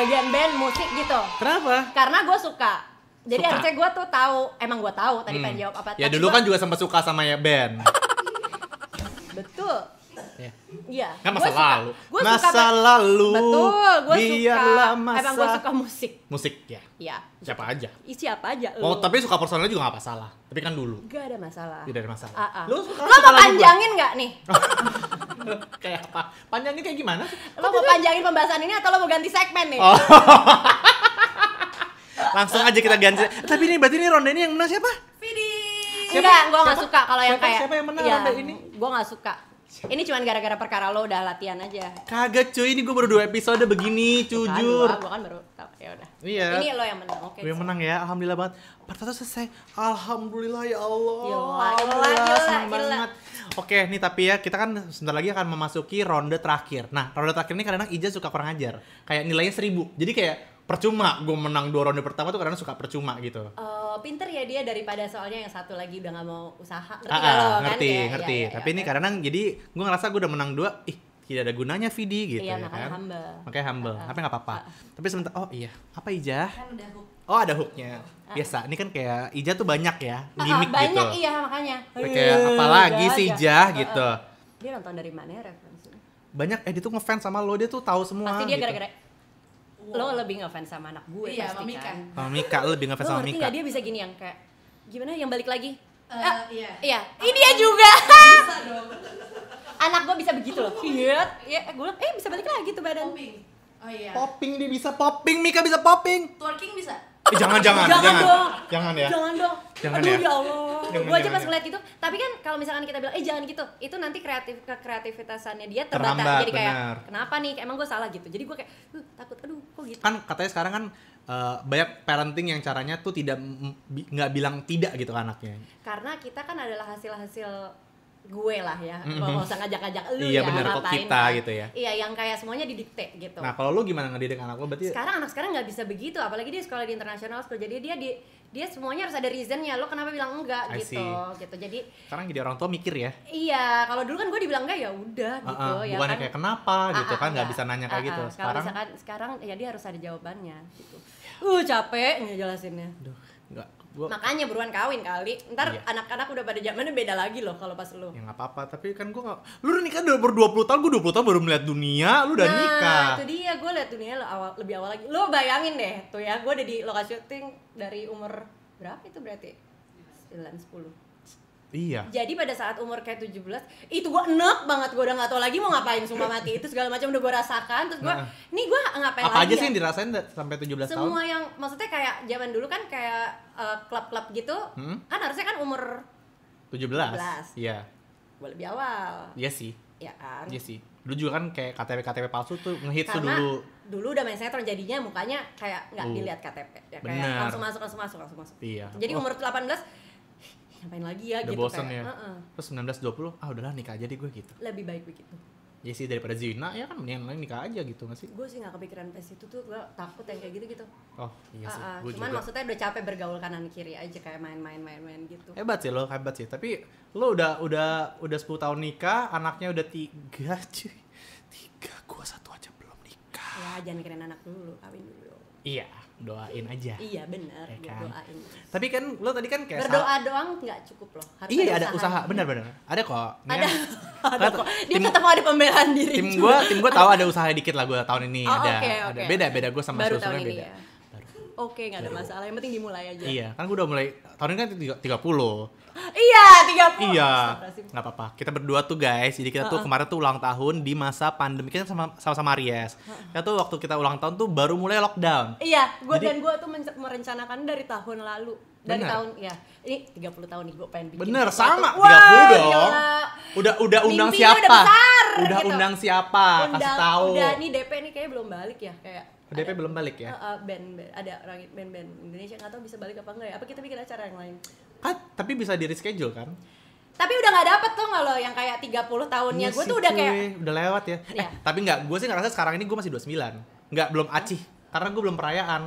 bagian band musik gitu kenapa karena gue suka jadi suka. harusnya gue tuh tahu emang gue tahu tadi hmm. pengen jawab apa ya dulu gua... kan juga sempat suka sama ya band betul Iya. Yeah. Kan masa gua lalu. Suka, gua masa suka, lalu. Betul, gue suka. Masa... Emang gue suka musik. Musik ya. Iya. Siapa aja? Siapa aja. Lu. tapi suka personalnya juga gak masalah. Tapi kan dulu. Gak ada masalah. Tidak ada masalah. A ah, -a. Ah. Lu suka, Lo mau panjangin gak nih? kayak apa? Panjangin kayak gimana? Lo mau panjangin pembahasan ini atau lo mau ganti segmen nih? Oh. Langsung aja kita ganti. Tapi ini berarti ini ronde ini yang menang siapa? Vidi. Enggak, gue gak suka kalau yang kayak Siapa yang menang ya, ronde ini? Gue gak suka Ini cuma gara-gara perkara lo udah latihan aja. Kaget cuy, ini gue baru dua episode begini, jujur. Gue kan baru Ya udah. Iya. Ini lo yang menang, oke. Okay, gue yang menang ya, alhamdulillah banget. Pertama selesai. Alhamdulillah ya Allah. Ya Allah, ya Allah, banget. Oke, nih tapi ya kita kan sebentar lagi akan memasuki ronde terakhir. Nah, ronde terakhir ini karena Ija suka kurang ajar. Kayak nilainya seribu. Jadi kayak percuma gue menang dua ronde pertama tuh karena suka percuma gitu. Uh, oh pinter ya dia daripada soalnya yang satu lagi udah gak mau usaha ngerti ah, kalau ah, ngerti, kan ngerti, ya, Ya, tapi ya, ini okay. Iya. karena jadi gue ngerasa gue udah menang dua ih tidak ada gunanya Vidi iya, gitu iya, ya makanya kan humble. makanya humble uh, tapi nggak apa-apa uh, tapi sebentar oh iya apa Ija? Kan oh ada hooknya uh, biasa ini kan kayak Ija tuh banyak ya gimmick banyak, gitu banyak iya makanya kayak apalagi si Ija uh, gitu uh, dia nonton dari mana ya referensinya banyak eh dia tuh ngefans sama lo dia tuh tahu semua pasti dia gitu. gara-gara gitu lo lebih ngefans sama anak gue iya, pasti Mika. kan sama Mika lo lebih ngefans sama Mika ngerti dia bisa gini yang kayak gimana yang balik lagi uh, ah, iya iya ini dia juga bisa dong anak gue bisa begitu loh iya iya eh, gue eh bisa balik lagi tuh badan popping oh iya popping dia bisa popping Mika bisa popping twerking bisa Eh, jangan, jangan, jangan, jangan, dong. jangan ya. Jangan dong. Jangan Aduh, ya. ya Allah. Gue aja pas ya. ngeliat gitu, tapi kan kalau misalkan kita bilang, eh jangan gitu, itu nanti kreatif ke kreativitasannya dia terbatas. jadi kayak, bener. kenapa nih? Emang gue salah gitu. Jadi gue kayak, uh, takut. Aduh, kok gitu. Kan katanya sekarang kan Uh, banyak parenting yang caranya tuh tidak nggak bilang tidak gitu ke anaknya karena kita kan adalah hasil-hasil gue lah ya mm -hmm. usah ngajak-ngajak lu iya, ya bener, kok kita kan. gitu ya iya yang kayak semuanya didikte gitu nah kalau lu gimana ngedidik anak lu berarti sekarang anak sekarang gak bisa begitu apalagi dia sekolah di internasional terus jadi dia di dia semuanya harus ada reasonnya lo kenapa bilang enggak I gitu see. gitu jadi sekarang jadi orang tua mikir ya iya kalau dulu kan gue dibilang enggak ya udah uh -uh, gitu ya bukan kan kayak kenapa uh gitu kan nggak bisa nanya kayak gitu sekarang misalkan, sekarang ya dia harus ada jawabannya gitu uh capek ngejelasinnya Duh, enggak gua... makanya buruan kawin kali ntar anak iya. anak-anak udah pada zamannya beda lagi loh kalau pas lu ya nggak apa-apa tapi kan gua gak... lu udah nikah udah ber 20 tahun gua puluh tahun baru melihat dunia lu udah nah, nikah itu dia gua lihat dunia lo awal lebih awal lagi lu bayangin deh tuh ya gua udah di lokasi syuting dari umur berapa itu berarti sembilan 10 Iya. Jadi pada saat umur kayak 17, itu gua enek banget, gue udah gak tau lagi mau ngapain sumpah mati itu segala macam udah gua rasakan, terus gua nah, nih gua ngapain apa lagi? Apa aja sih ya? yang dirasain sampai 17 Semua tahun? Semua yang maksudnya kayak zaman dulu kan kayak eh, klub-klub uh, gitu, hmm? kan harusnya kan umur 17. belas? Iya. lebih awal. Iya sih. Iya kan? Iya sih. Dulu juga kan kayak KTP KTP palsu tuh ngehit tuh dulu. Dulu udah main sinetron jadinya mukanya kayak nggak uh, dilihat KTP. Ya, kayak langsung masuk langsung masuk langsung masuk. Iya. Jadi oh. umur 18 ngapain lagi ya udah gitu bosen kayak, ya uh-uh. terus 19 20 ah udahlah nikah aja deh gue gitu lebih baik begitu ya sih daripada zina ya kan mendingan nikah aja gitu gak sih gue sih gak kepikiran pas itu tuh gue takut yang kayak gitu gitu oh iya sih uh, uh. cuman juga. maksudnya udah capek bergaul kanan kiri aja kayak main-main main-main gitu hebat sih lo hebat sih tapi lo udah udah udah sepuluh tahun nikah anaknya udah tiga cuy tiga gue satu aja belum nikah ya jangan mikirin anak dulu kawin dulu iya doain aja iya benar ya kan? doain tapi kan lo tadi kan kayak berdoa sal- doang nggak cukup loh harus iya ada, ada usaha benar-benar ada kok ada, kan, ada kok dia tim, tetap ada pembelaan diri tim gue tim gue tahu ada usaha dikit lah gue tahun ini oh, ada okay, okay. ada beda beda gue sama baru tahun ini beda. ya oke okay, nggak ada masalah yang penting dimulai aja iya kan gue udah mulai tahun ini kan tiga puluh Iya, 30. Iya. Enggak apa-apa. Kita berdua tuh guys. Jadi kita uh -uh. tuh kemarin tuh ulang tahun di masa pandemi kita sama sama Aries. Uh -uh. Kita tuh waktu kita ulang tahun tuh baru mulai lockdown. Iya, gua Jadi, dan gua tuh merencanakan dari tahun lalu. Dari bener. tahun ya. Ini 30 tahun nih gua pengen bikin. Bener, sama. Wow, 30 dong. Udah udah undang Mimpinya siapa? Udah, besar, udah gitu. undang siapa? Undang, Kasih tahu. Udah nih DP nih kayaknya belum balik ya kayak oh, DP ada, belum balik ya? Uh, band, band, ada orang band-band Indonesia nggak tahu bisa balik apa enggak ya? Apa kita bikin acara yang lain? kan tapi bisa di reschedule kan tapi udah nggak dapet tuh nggak lo yang kayak 30 tahunnya iya gue tuh udah kayak udah lewat ya, ya. Eh, tapi nggak gue sih ngerasa sekarang ini gue masih 29 nggak belum acih karena gue belum perayaan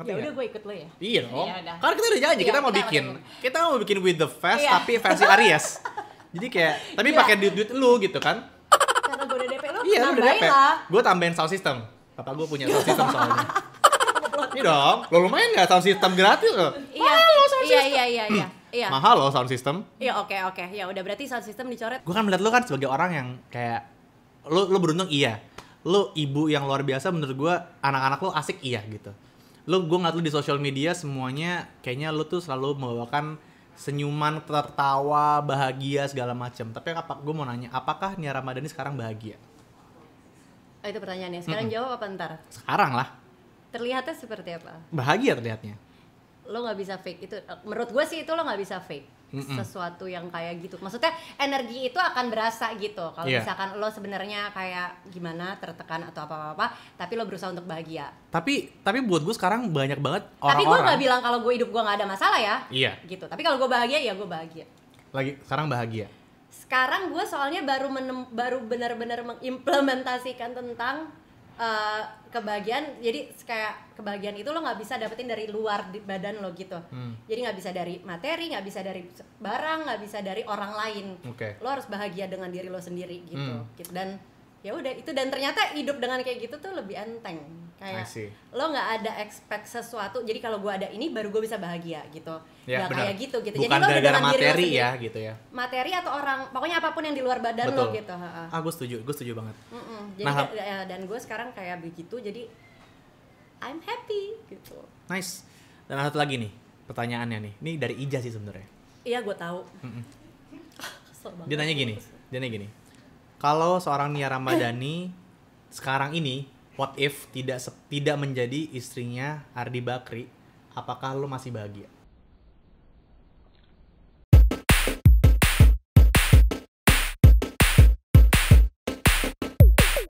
Ngerti ya udah gue ikut lo ya iya dong ya, karena kita udah janji ya, kita iya, mau bikin udah. kita mau bikin with the fest ya. tapi versi Aries jadi kayak tapi ya. pakai duit duit lu gitu kan karena gue udah DP lo iya udah DP gue tambahin sound system bapak gue punya sound system soalnya ini iya dong lo lumayan gak sound system gratis lo iya Iya, iya iya iya iya. Iya. Mahal loh sound system. Iya oke okay, oke. Okay. Ya udah berarti sound system dicoret. Gue kan melihat lu kan sebagai orang yang kayak lu lu beruntung iya. Lu ibu yang luar biasa menurut gue anak-anak lu asik iya gitu. Lu gue ngeliat lu di sosial media semuanya kayaknya lu tuh selalu membawakan senyuman, tertawa, bahagia segala macam. Tapi apa gue mau nanya, apakah Nia Ramadhani sekarang bahagia? Oh, itu pertanyaannya. Sekarang mm -mm. jawab apa ntar? Sekarang lah. Terlihatnya seperti apa? Bahagia terlihatnya lo nggak bisa fake itu menurut gue sih itu lo nggak bisa fake mm -mm. sesuatu yang kayak gitu maksudnya energi itu akan berasa gitu kalau yeah. misalkan lo sebenarnya kayak gimana tertekan atau apa apa tapi lo berusaha untuk bahagia tapi tapi buat gue sekarang banyak banget orang-orang tapi gue nggak bilang kalau gue hidup gue nggak ada masalah ya iya yeah. gitu tapi kalau gue bahagia ya gue bahagia lagi sekarang bahagia sekarang gue soalnya baru menem, baru benar-benar mengimplementasikan tentang uh, kebahagiaan jadi kayak kebahagiaan itu lo nggak bisa dapetin dari luar di badan lo gitu hmm. jadi nggak bisa dari materi nggak bisa dari barang nggak bisa dari orang lain okay. lo harus bahagia dengan diri lo sendiri gitu, hmm. gitu. dan ya udah itu dan ternyata hidup dengan kayak gitu tuh lebih enteng kayak lo nggak ada expect sesuatu jadi kalau gue ada ini baru gue bisa bahagia gitu ya, gak kayak gitu gitu Bukan jadi lo udah dengan materi diri ya gitu ya materi atau orang pokoknya apapun yang di luar badan Betul. lo gitu ha -ha. ah gue setuju gue setuju banget mm -mm. jadi nah, ya, dan gue sekarang kayak begitu jadi I'm happy gitu nice dan satu lagi nih pertanyaannya nih ini dari Ija sih sebenarnya iya gue tahu mm -mm. dia nanya gini dia nanya gini kalau seorang Nia Ramadhani sekarang ini what if tidak tidak menjadi istrinya Ardi Bakri, apakah lo masih bahagia?